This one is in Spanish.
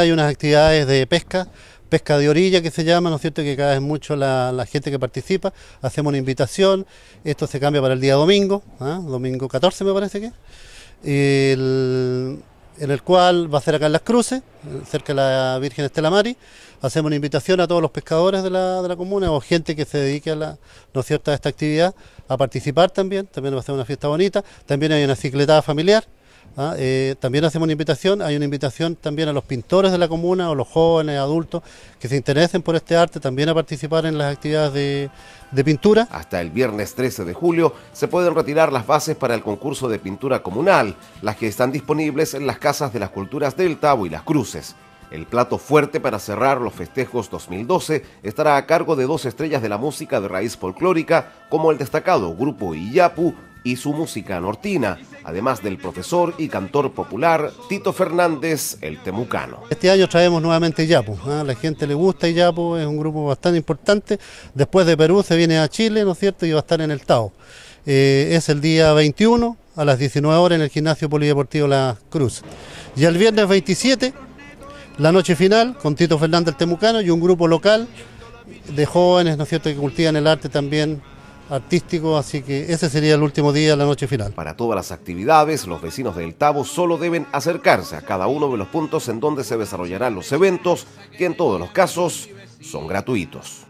Hay unas actividades de pesca, pesca de orilla que se llama, ¿no es cierto?, que cada vez mucho la, gente que participa, hacemos una invitación, esto se cambia para el día domingo, ¿ah? domingo 14 me parece que, en el cual va a ser acá en Las Cruces, cerca de la Virgen Estela Mari, hacemos una invitación a todos los pescadores de la, comuna o gente que se dedique a la, ¿no es cierto?, a esta actividad, a participar también, también va a ser una fiesta bonita, también hay una cicletada familiar, ¿ah? Eh, también hacemos una invitación, hay una invitación también a los pintores de la comuna o los jóvenes, adultos que se interesen por este arte, también a participar en las actividades de, de pintura. Hasta el viernes 13 de julio se pueden retirar las bases para el concurso de pintura comunal, las que están disponibles en las casas de las culturas del Tabo y las Cruces. El plato fuerte para cerrar los festejos 2012 estará a cargo de dos estrellas de la música de raíz folclórica, como el destacado grupo Iyapu y su música nortina, además del profesor y cantor popular Tito Fernández, el temucano. Este año traemos nuevamente Yapo, ...a ¿ah? la gente le gusta Yapo, es un grupo bastante importante. Después de Perú se viene a Chile, ¿no es cierto? Y va a estar en el Tao. Eh, es el día 21 a las 19 horas en el gimnasio polideportivo La Cruz. Y el viernes 27, la noche final con Tito Fernández el Temucano y un grupo local de jóvenes, ¿no es cierto?, que cultivan el arte también artístico, así que ese sería el último día, la noche final. Para todas las actividades, los vecinos del Tabo solo deben acercarse a cada uno de los puntos en donde se desarrollarán los eventos, que en todos los casos son gratuitos.